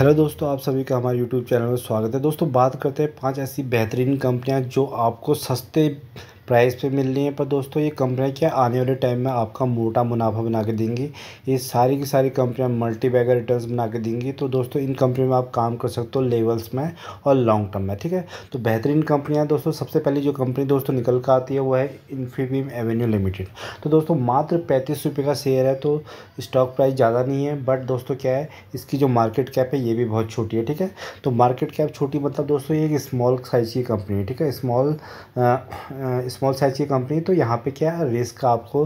hello दोस्तों आप सभी का हमारे यूट्यूब चैनल में स्वागत है दोस्तों बात करते हैं पांच ऐसी बेहतरीन कंपनियां जो आपको सस्ते प्राइस पे मिल रही है पर दोस्तों ये कंपनियाँ क्या आने वाले टाइम में आपका मोटा मुनाफा बना के देंगी ये सारी की सारी कंपनियाँ मल्टी बैगर रिटर्न बना के देंगी तो दोस्तों इन कंपनी में आप काम कर सकते हो लेवल्स में और लॉन्ग टर्म में ठीक है तो बेहतरीन कंपनियाँ दोस्तों सबसे पहले जो कंपनी दोस्तों निकल कर आती है वो है इन्फीबीम एवेन्यू लिमिटेड तो दोस्तों मात्र पैंतीस रुपये का शेयर है तो स्टॉक प्राइस ज़्यादा नहीं है बट दोस्तों क्या है इसकी जो मार्केट कैप है ये भी बहुत छोटी है ठीक है तो मार्केट कैप छोटी मतलब दोस्तों ये एक स्मॉल साइज की कंपनी है ठीक है स्मॉल स्मॉल साइज़ की कंपनी तो यहाँ पे क्या है रिस्क आपको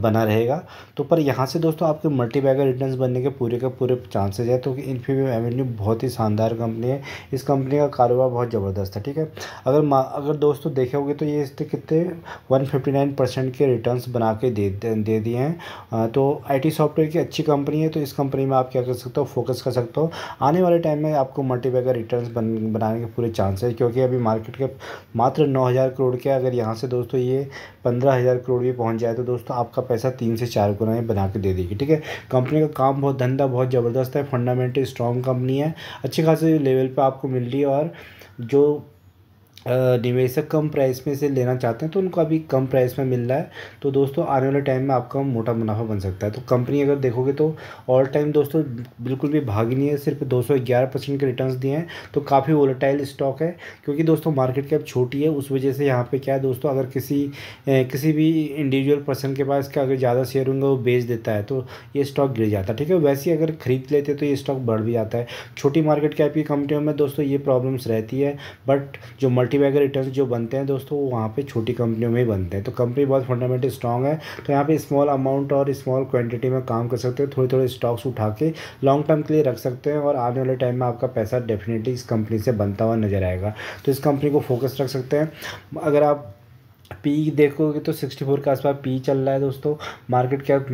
बना रहेगा तो पर यहाँ से दोस्तों आपके मल्टी बैगर रिटर्न बनने के पूरे के पूरे चांसेज है तो इन्फीबीम एवेन्यू बहुत ही शानदार कंपनी है इस कंपनी का कारोबार बहुत ज़बरदस्त है ठीक है अगर अगर दोस्तों देखे होगे तो ये इसके कितने वन फिफ्टी नाइन परसेंट के रिटर्न बना के दे दे दिए हैं तो आई सॉफ्टवेयर की अच्छी कंपनी है तो इस कंपनी में आप क्या कर सकते हो फोकस कर सकते हो आने वाले टाइम में आपको मल्टी बैगर रिटर्न बन, बनाने के पूरे चांसेज क्योंकि अभी मार्केट के मात्र नौ हज़ार करोड़ के अगर यहाँ यहाँ से दोस्तों ये पंद्रह हज़ार करोड़ भी पहुँच जाए तो दोस्तों आपका पैसा तीन से चार गुना बना के दे देगी ठीक है कंपनी का काम बहुत धंधा बहुत ज़बरदस्त है फंडामेंटल स्ट्रॉन्ग कंपनी है अच्छे खासे लेवल पर आपको मिल रही है और जो निवेशक कम प्राइस में से लेना चाहते हैं तो उनको अभी कम प्राइस में मिल रहा है तो दोस्तों आने वाले टाइम में आपका मोटा मुनाफा बन सकता है तो कंपनी अगर देखोगे तो ऑल टाइम दोस्तों बिल्कुल भी भागी नहीं है सिर्फ दो सौ ग्यारह परसेंट के रिटर्न दिए हैं तो काफ़ी वोलेटाइल स्टॉक है क्योंकि दोस्तों मार्केट कैप छोटी है उस वजह से यहाँ पर क्या है दोस्तों अगर किसी ए, किसी भी इंडिविजुअल पर्सन के पास का अगर ज़्यादा शेयर होंगे वो बेच देता है तो ये स्टॉक गिर जाता है ठीक है वैसे अगर खरीद लेते तो ये स्टॉक बढ़ भी जाता है छोटी मार्केट कैप की कंपनियों में दोस्तों ये प्रॉब्लम्स रहती है बट जो मल्टी मल्टी बैगर रिटर्न जो बनते हैं दोस्तों वो वहाँ पे छोटी कंपनियों में ही बनते हैं तो कंपनी बहुत फंडामेंटल स्ट्रॉन्ग है तो यहाँ पे स्मॉल अमाउंट और स्मॉल क्वांटिटी में काम कर सकते हैं थोड़े थोड़े स्टॉक्स उठा के लॉन्ग टर्म के लिए रख सकते हैं और आने वाले टाइम में आपका पैसा डेफिनेटली इस कंपनी से बनता हुआ नजर आएगा तो इस कंपनी को फोकस रख सकते हैं अगर आप पी देखोगे तो 64 के आसपास पी चल रहा है दोस्तों मार्केट कैप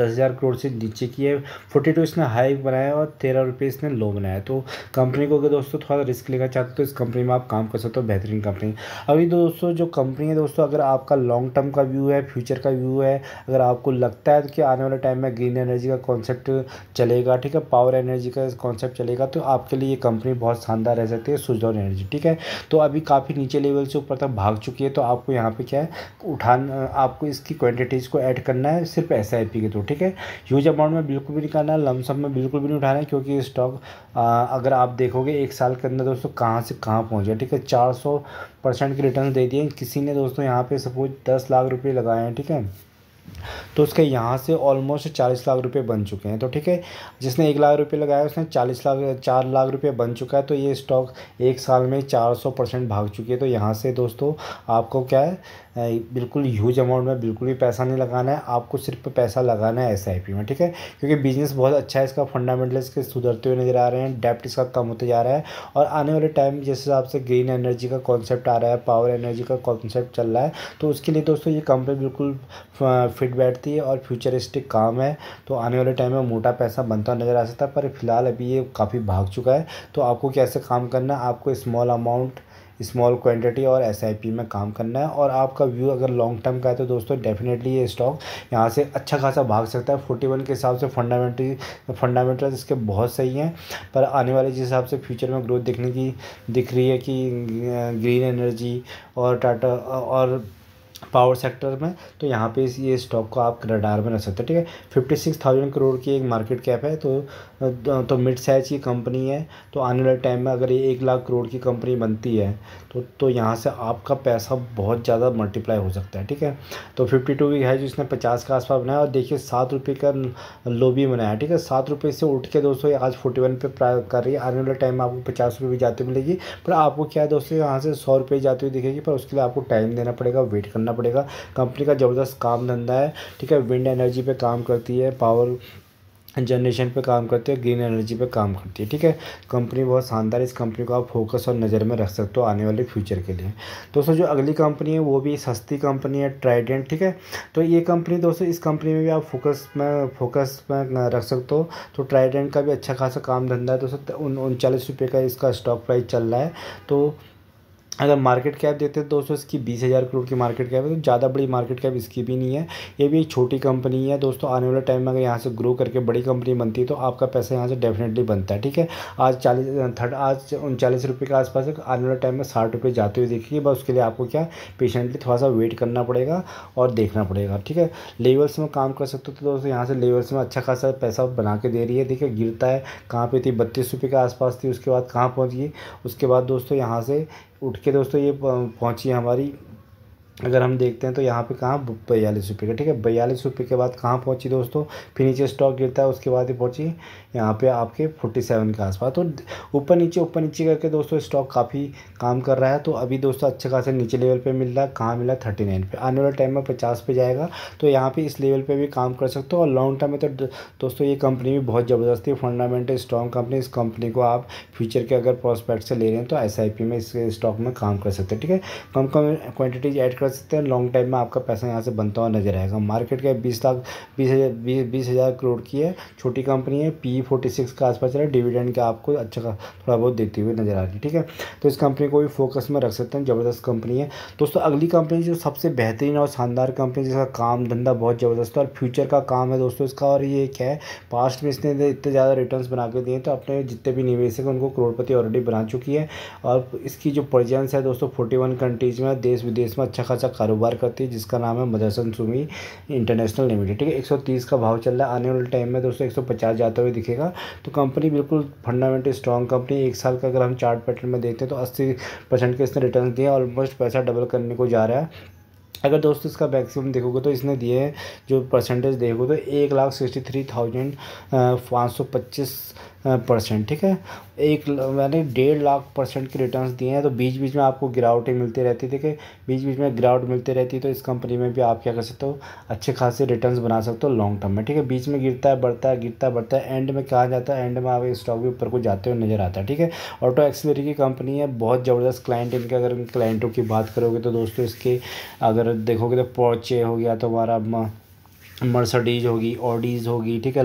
दस हज़ार करोड़ से नीचे की है 42 इसने हाई बनाया और तेरह रुपये इसने लो बनाया तो कंपनी को अगर दोस्तों थोड़ा रिस्क लेना चाहते हो तो इस कंपनी में आप काम कर सकते हो बेहतरीन कंपनी अभी दोस्तों जो कंपनी है दोस्तों अगर आपका लॉन्ग टर्म का व्यू है फ्यूचर का व्यू है अगर आपको लगता है कि आने वाले टाइम में ग्रीन एनर्जी का कॉन्सेप्ट चलेगा ठीक है पावर एनर्जी का कॉन्सेप्ट चलेगा तो आपके लिए ये कंपनी बहुत शानदार रह सकती है सुजॉन एनर्जी ठीक है तो अभी काफ़ी नीचे लेवल से ऊपर तक भाग चुकी है तो आपको यहाँ यहाँ पे क्या है उठाना आपको इसकी क्वांटिटीज़ को ऐड करना है सिर्फ एस आई पी के थ्रू ठीक है ह्यूज अमाउंट में बिल्कुल भी निकालना है लमसम में बिल्कुल भी नहीं उठाना है क्योंकि स्टॉक अगर आप देखोगे एक साल के अंदर दोस्तों कहाँ से कहाँ पहुँच गया ठीक है चार सौ परसेंट के रिटर्न दे दिए किसी ने दोस्तों यहाँ पे सपोज दस लाख रुपये लगाए हैं ठीक है तो उसके यहाँ से ऑलमोस्ट चालीस लाख रुपये बन चुके हैं तो ठीक है जिसने एक लाख रुपये लगाया उसने चालीस लाख चार लाख रुपये बन चुका है तो ये स्टॉक एक साल में चार सौ परसेंट भाग चुकी है तो यहाँ से दोस्तों आपको क्या है बिल्कुल ह्यूज अमाउंट में बिल्कुल भी पैसा नहीं लगाना है आपको सिर्फ पैसा लगाना है एस में ठीक है क्योंकि बिजनेस बहुत अच्छा है इसका फंडामेंटल इसके सुधरते हुए नज़र आ रहे हैं डेप्ट इसका कम होते जा रहा है और आने वाले टाइम जिस हिसाब से ग्रीन एनर्जी का कॉन्सेप्ट आ रहा है पावर एनर्जी का कॉन्सेप्ट चल रहा है तो उसके लिए दोस्तों ये कंपनी बिल्कुल फिट बैठती है और फ्यूचरिस्टिक काम है तो आने वाले टाइम में मोटा पैसा बनता नज़र आ सकता है पर फिलहाल अभी ये काफ़ी भाग चुका है तो आपको कैसे काम करना है आपको स्मॉल अमाउंट स्मॉल क्वांटिटी और एस में काम करना है और आपका व्यू अगर लॉन्ग टर्म का है तो दोस्तों डेफिनेटली ये स्टॉक यहाँ से अच्छा खासा भाग सकता है फोर्टी के हिसाब से फंडामेंटली फंडामेंटल इसके बहुत सही हैं पर आने वाले जिस हिसाब से फ्यूचर में ग्रोथ दिखने की दिख रही है कि ग्रीन एनर्जी और टाटा और पावर सेक्टर में तो यहाँ पे ये स्टॉक को आप रडार में रख सकते हैं ठीक है फिफ्टी सिक्स थाउजेंड करोड़ की एक मार्केट कैप है तो तो मिड साइज़ की कंपनी है तो आने वाले टाइम में अगर ये एक लाख करोड़ की कंपनी बनती है तो तो यहाँ से आपका पैसा बहुत ज़्यादा मल्टीप्लाई हो सकता है ठीक है तो फिफ्टी टू वीक है जो इसने पचास के आसपास बनाया और देखिए सात रुपये का लो भी बनाया ठीक है सात रुपये से उठ के दोस्तों आज फोर्टी वन पे कर रही है आने वाले टाइम में आपको पचास रुपये भी जाती मिलेगी पर आपको क्या है दोस्तों यहाँ से सौ रुपये जाती हुई दिखेगी पर उसके लिए आपको टाइम देना पड़ेगा वेट करना पड़ेगा कंपनी का ज़बरदस्त काम धंधा है ठीक है विंड एनर्जी पर काम करती है पावर जनरेशन पे काम करती है ग्रीन एनर्जी पे काम करती है ठीक है कंपनी बहुत शानदार इस कंपनी को आप फोकस और नज़र में रख सकते हो आने वाले फ्यूचर के लिए दोस्तों जो अगली कंपनी है वो भी सस्ती कंपनी है ट्राइडेंट ठीक है तो ये कंपनी दोस्तों इस कंपनी में भी आप फोकस में फोकस में रख सकते हो तो ट्राइडेंट का भी अच्छा खासा काम धंधा है दोस्तों उनचालीस रुपये का इसका स्टॉक प्राइस चल रहा है तो अगर मार्केट कैप देते हैं दोस्तों इसकी बीस हज़ार करोड़ की मार्केट कैप है तो ज़्यादा बड़ी मार्केट कैप इसकी भी नहीं है ये भी एक छोटी कंपनी है दोस्तों आने वाले टाइम में अगर यहाँ से ग्रो करके बड़ी कंपनी बनती है तो आपका पैसा यहाँ से डेफिनेटली बनता है ठीक है आज चालीस थर्ड आज उनचालीस रुपये के आसपास आने वाले टाइम में साठ रुपये जाते हुए देखिए बस उसके लिए आपको क्या पेशेंटली थोड़ा सा वेट करना पड़ेगा और देखना पड़ेगा ठीक है लेवल्स में काम कर सकते हो तो दोस्तों यहाँ से लेवल्स में अच्छा खासा पैसा बना के दे रही है देखिए गिरता है कहाँ पर थी बत्तीस रुपये के आसपास थी उसके बाद कहाँ पहुँच गई उसके बाद दोस्तों यहाँ से उठ के दोस्तों ये पहुँची हमारी अगर हम देखते हैं तो यहाँ पे कहाँ बयालीस रुपये का ठीक है बयालीस रुपये के बाद कहाँ पहुँची दोस्तों फिर नीचे स्टॉक गिरता है उसके बाद ही पहुँची यहाँ पे आपके फोर्टी सेवन के आसपास तो ऊपर नीचे ऊपर नीचे करके दोस्तों स्टॉक काफ़ी काम कर रहा है तो अभी दोस्तों अच्छे खासे नीचे लेवल पर मिल रहा है कहाँ मिला थर्टी नाइन पर आने वाले टाइम में पचास पे जाएगा तो यहाँ पर इस लेवल पर भी काम कर सकते हो और लॉन्ग टर्म में तो दोस्तों ये कंपनी भी बहुत ज़बरदस्त है फंडामेंटल स्ट्रॉन्ग कंपनी इस कंपनी को आप फ्यूचर के अगर प्रोस्पेक्ट से ले रहे हैं तो एस में इस स्टॉक में काम कर सकते हैं ठीक है कम कम क्वान्टिटीज ऐड कर कर सकते हैं लॉन्ग टाइम में आपका पैसा यहाँ से बनता हुआ नजर आएगा मार्केट कैप बीस लाख बीस हज़ार बीस बीस हज़ार करोड़ की है छोटी कंपनी है पी फोर्टी सिक्स का आसपास चला डिविडेंड का आपको अच्छा थोड़ा बहुत देती हुई नजर आ रही है ठीक है तो इस कंपनी को भी फोकस में रख सकते हैं ज़बरदस्त कंपनी है दोस्तों अगली कंपनी जो सबसे बेहतरीन और शानदार कंपनी जिसका काम धंधा बहुत ज़बरदस्त है और फ्यूचर का काम है दोस्तों इसका और ये क्या है पास्ट में इसने इतने ज़्यादा रिटर्न बना के दिए तो अपने जितने भी निवेशक हैं उनको करोड़पति ऑलरेडी बना चुकी है और इसकी जो प्रजेंस है दोस्तों फोर्टी वन कंट्रीज़ में देश विदेश में अच्छा सा कारोबार करती है जिसका नाम है मदरसन सुमी इंटरनेशनल लिमिटेड ठीक है 130 का भाव चल रहा है आने वाले टाइम में दोस्तों 150 जाते हुए दिखेगा तो कंपनी बिल्कुल फंडामेंटल स्ट्रॉन्ग कंपनी एक साल का अगर हम चार्ट पैटर्न में देखते हैं तो अस्सी परसेंट के इसने रिटर्न दिए ऑलमोस्ट पैसा डबल करने को जा रहा है अगर दोस्तों इसका मैक्सिमम देखोगे तो इसने दिए जो परसेंटेज देखोगे तो एक लाख सिक्सटी थ्री थाउजेंड पाँच सौ पच्चीस परसेंट ठीक है एक मैंने डेढ़ लाख परसेंट के रिटर्न्स दिए हैं तो बीच बीच में आपको गिरावटें मिलती रहती ठीक है बीच बीच में गिरावट मिलती रहती है तो इस कंपनी में भी आप क्या कर सकते हो अच्छे खासे रिटर्न बना सकते हो लॉन्ग टर्म में ठीक है बीच में गिरता है बढ़ता है गिरता है बढ़ता है एंड में कहा जाता है एंड में आप स्टॉक भी ऊपर को जाते हुए नजर आता है ठीक है ऑटो एक्सलरी की कंपनी है बहुत ज़बरदस्त क्लाइंट इनके अगर क्लाइंटों की बात करोगे तो दोस्तों इसके अगर देखोगे तो पोचे हो गया तो हमारा मर्सडीज होगी ऑडीज़ होगी ठीक है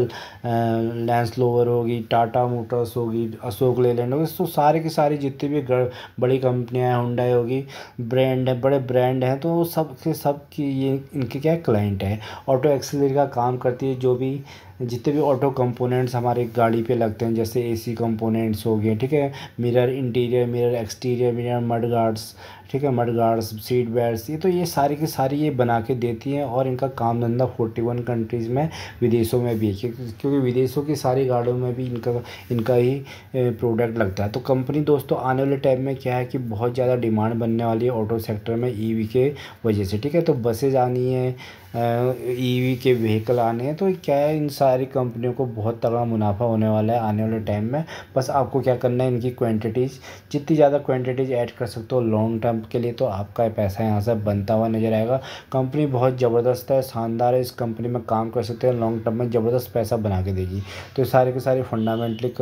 लैंस लोवर होगी टाटा मोटर्स होगी अशोक लेलैंड होगी तो सारे के सारे जितने भी बड़ी कंपनियां हैं हुंडई होगी ब्रांड है बड़े ब्रांड हैं तो सब के सब की ये इनके क्या क्लाइंट है ऑटो एक्सेलरी का काम करती है जो भी जितने भी ऑटो कंपोनेंट्स हमारे गाड़ी पे लगते हैं जैसे एसी कंपोनेंट्स हो गए ठीक है mirror interior mirror exterior mirror mudguards ठीक है मड गार्ड्स सीट बेल्ट ये तो ये सारी की सारी ये बना के देती हैं और इनका काम धंधा फोर्टी वन कंट्रीज़ में विदेशों में भी है क्योंकि विदेशों की सारी गाड़ियों में भी इनका इनका ही प्रोडक्ट लगता है तो कंपनी दोस्तों आने वाले टाइम में क्या है कि बहुत ज़्यादा डिमांड बनने वाली है ऑटो सेक्टर में ई e के वजह से ठीक है तो बसेज आनी है ईवी e के व्हीकल आने हैं तो क्या है इन सारी कंपनियों को बहुत तगड़ा मुनाफा होने वाला है आने वाले टाइम में बस आपको क्या करना है इनकी क्वांटिटीज़ जितनी ज़्यादा क्वांटिटीज़ ऐड कर सकते हो लॉन्ग टर्म के लिए तो आपका पैसा यहाँ से बनता हुआ नज़र आएगा कंपनी बहुत ज़बरदस्त है शानदार है इस कंपनी में काम कर सकते हैं लॉन्ग टर्म में ज़बरदस्त पैसा बना के देगी तो सारे के सारे फंडामेंटली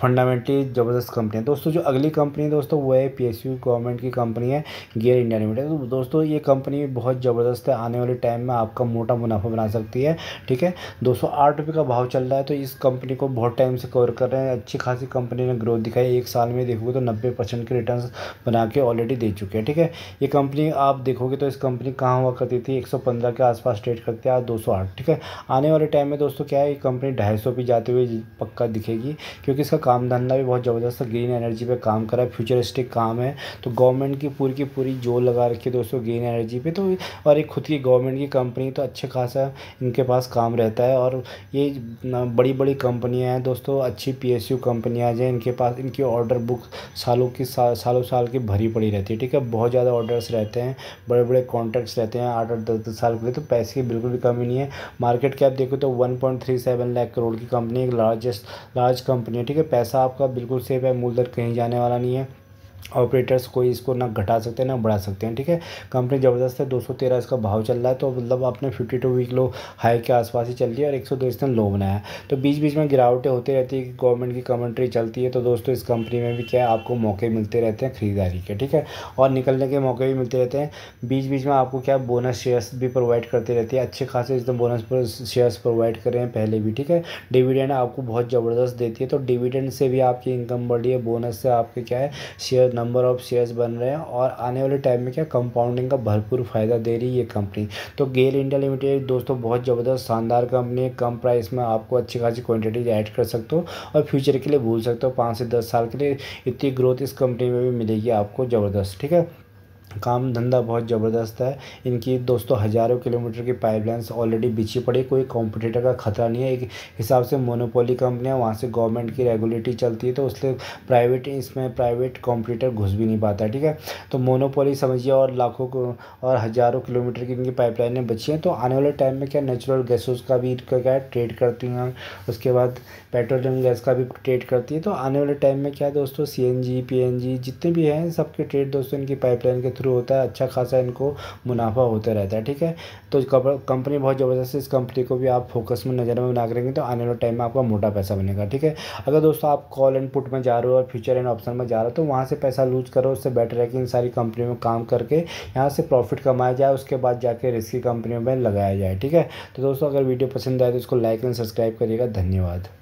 फंडामेंटली ज़बरदस्त कंपनी है दोस्तों जो अगली कंपनी है दोस्तों वो है पी एस यू गवर्नमेंट की कंपनी है गेयर इंडिया लिमिटेड तो दोस्तों ये कंपनी बहुत ज़बरदस्त है आने वाले टाइम में आपका मोटा मुनाफा बना सकती है ठीक है दो सौ आठ रुपये का भाव चल रहा है तो इस कंपनी को बहुत टाइम से कवर कर रहे हैं अच्छी खासी कंपनी ने ग्रोथ दिखाई एक साल में देखोगे तो नब्बे परसेंट के रिटर्न बना के ऑलरेडी दे चुके हैं ठीक है ये कंपनी आप देखोगे तो इस कंपनी कहाँ हुआ करती थी एक सौ पंद्रह के आसपास ट्रेड करती है आज दो सौ आठ ठीक है आने वाले टाइम में दोस्तों क्या है ये कंपनी ढाई सौ जाते हुए पक्का दिखेगी क्योंकि इसका काम धंधा भी बहुत ज़बरदस्त ग्रीन एनर्जी पे काम करा है फ्यूचरिस्टिक काम है तो गवर्नमेंट की पूरी की पूरी जोर लगा रखी है दोस्तों ग्रीन एनर्जी पे तो और एक खुद की गवर्नमेंट की कंपनी तो अच्छे खासा इनके पास काम रहता है और ये बड़ी बड़ी कंपनियाँ हैं दोस्तों अच्छी पी एस यू कंपनियाँ जो इनके पास इनकी ऑर्डर बुक सालों की सा, सालों साल की भरी पड़ी रहती है ठीक है बहुत ज़्यादा ऑर्डर्स रहते हैं बड़े बड़े कॉन्ट्रैक्ट्स रहते हैं आठ आठ दस दस साल के लिए तो पैसे की बिल्कुल भी कमी नहीं है मार्केट कैप देखो तो one point three seven lakh crore की कंपनी एक लार्जेस्ट लार्ज कंपनी है ठीक है है पैसा आपका बिल्कुल सेफ़ है मूलधन कहीं जाने वाला नहीं है ऑपरेटर्स कोई इसको ना घटा सकते हैं ना बढ़ा सकते हैं ठीक है कंपनी ज़बरदस्त है 213 इसका भाव चल रहा है तो मतलब आपने 52 वीक लो हाई के आसपास ही चल रही है और एक सौ इसने लो बनाया है तो बीच बीच में गिरावटें होती रहती है गवर्नमेंट की कमेंट्री चलती है तो दोस्तों इस कंपनी में भी क्या है आपको मौके मिलते रहते हैं खरीदारी के ठीक है और निकलने के मौके भी मिलते रहते हैं बीच बीच में आपको क्या बोनस शेयर्स भी प्रोवाइड करते रहती है अच्छे खासे एकदम बोनस शेयर्स प्रोवाइड कर रहे हैं पहले भी ठीक है डिविडेंड आपको बहुत ज़बरदस्त देती है तो डिविडेंड से भी आपकी इनकम बढ़ी है बोनस से आपके क्या है शेयर नंबर ऑफ़ शेयर्स बन रहे हैं और आने वाले टाइम में क्या कंपाउंडिंग का भरपूर फ़ायदा दे रही है ये कंपनी तो गेल इंडिया लिमिटेड दोस्तों बहुत ज़बरदस्त शानदार कंपनी है कम प्राइस में आपको अच्छी खासी क्वान्टिटीज ऐड कर सकते हो और फ्यूचर के लिए भूल सकते हो पाँच से दस साल के लिए इतनी ग्रोथ इस कंपनी में भी मिलेगी आपको ज़बरदस्त ठीक है काम धंधा बहुत ज़बरदस्त है इनकी दोस्तों हज़ारों किलोमीटर की पाइपलाइंस ऑलरेडी बिछी पड़ी कोई कॉम्पिटिटर का खतरा नहीं है एक हिसाब से मोनोपोली कंपनियाँ वहाँ से गवर्नमेंट की रेगुलेटरी चलती है तो उसलिए प्राइवेट इसमें प्राइवेट कॉम्पिटिटर घुस भी नहीं पाता ठीक है तो मोनोपोली समझिए और लाखों और हज़ारों किलोमीटर की इनकी पाइपलाइनें तो बची हैं तो आने वाले टाइम में क्या नेचुरल गैसेज का भी क्या है ट्रेड करती हैं उसके बाद पेट्रोलियम गैस का भी ट्रेड करती है तो आने वाले टाइम में क्या है दोस्तों सी एन जी जितने भी हैं सबके ट्रेड दोस्तों इनकी पाइपलाइन के थ्रू होता है अच्छा खासा इनको मुनाफा होता रहता है ठीक है तो कंपनी बहुत ज़बरदस्त इस कंपनी को भी आप फोकस में नज़र में बना करेंगे तो आने वाले टाइम में आपका मोटा पैसा बनेगा ठीक है अगर दोस्तों आप कॉल एंड पुट में जा रहे हो और फ्यूचर एंड ऑप्शन में जा रहे हो तो वहाँ से पैसा लूज करो उससे बेटर है कि इन सारी कंपनी में काम करके यहाँ से प्रॉफिट कमाया जाए उसके बाद जाके रिस्की कंपनियों में लगाया जाए ठीक है तो दोस्तों अगर वीडियो पसंद आए तो इसको लाइक एंड सब्सक्राइब करिएगा धन्यवाद